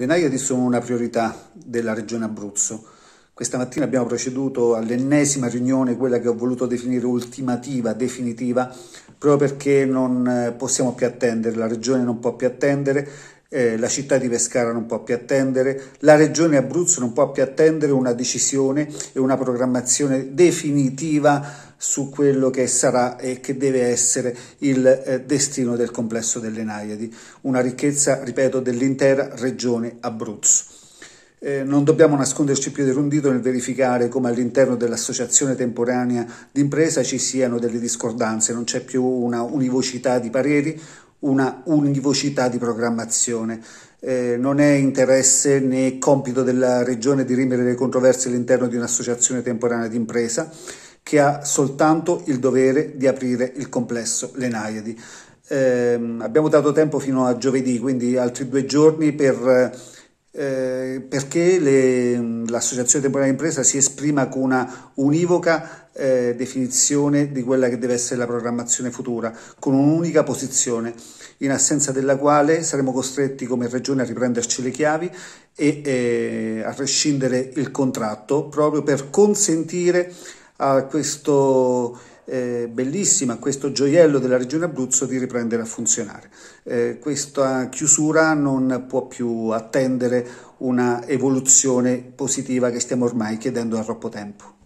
Le Naiadi sono una priorità della Regione Abruzzo. Questa mattina abbiamo proceduto all'ennesima riunione, quella che ho voluto definire ultimativa, definitiva, proprio perché non eh, possiamo più attendere, la Regione non può più attendere, eh, la città di Pescara non può più attendere, la Regione Abruzzo non può più attendere una decisione e una programmazione definitiva su quello che sarà e che deve essere il eh, destino del complesso delle Naiadi, una ricchezza, ripeto, dell'intera regione Abruzzo. Eh, non dobbiamo nasconderci più un dito nel verificare come all'interno dell'associazione temporanea d'impresa ci siano delle discordanze, non c'è più una univocità di pareri, una univocità di programmazione. Eh, non è interesse né compito della Regione dirimere le controversie all'interno di un'associazione temporanea d'impresa che ha soltanto il dovere di aprire il complesso Lenaiadi. Eh, abbiamo dato tempo fino a giovedì, quindi altri due giorni per, eh, perché le, l'Associazione Temporanea Impresa si esprima con una univoca eh, definizione di quella che deve essere la programmazione futura, con un'unica posizione, in assenza della quale saremo costretti come Regione a riprenderci le chiavi e eh, a rescindere il contratto proprio per consentire a questo eh, bellissima, questo gioiello della regione Abruzzo di riprendere a funzionare. Eh, questa chiusura non può più attendere una evoluzione positiva che stiamo ormai chiedendo da troppo tempo.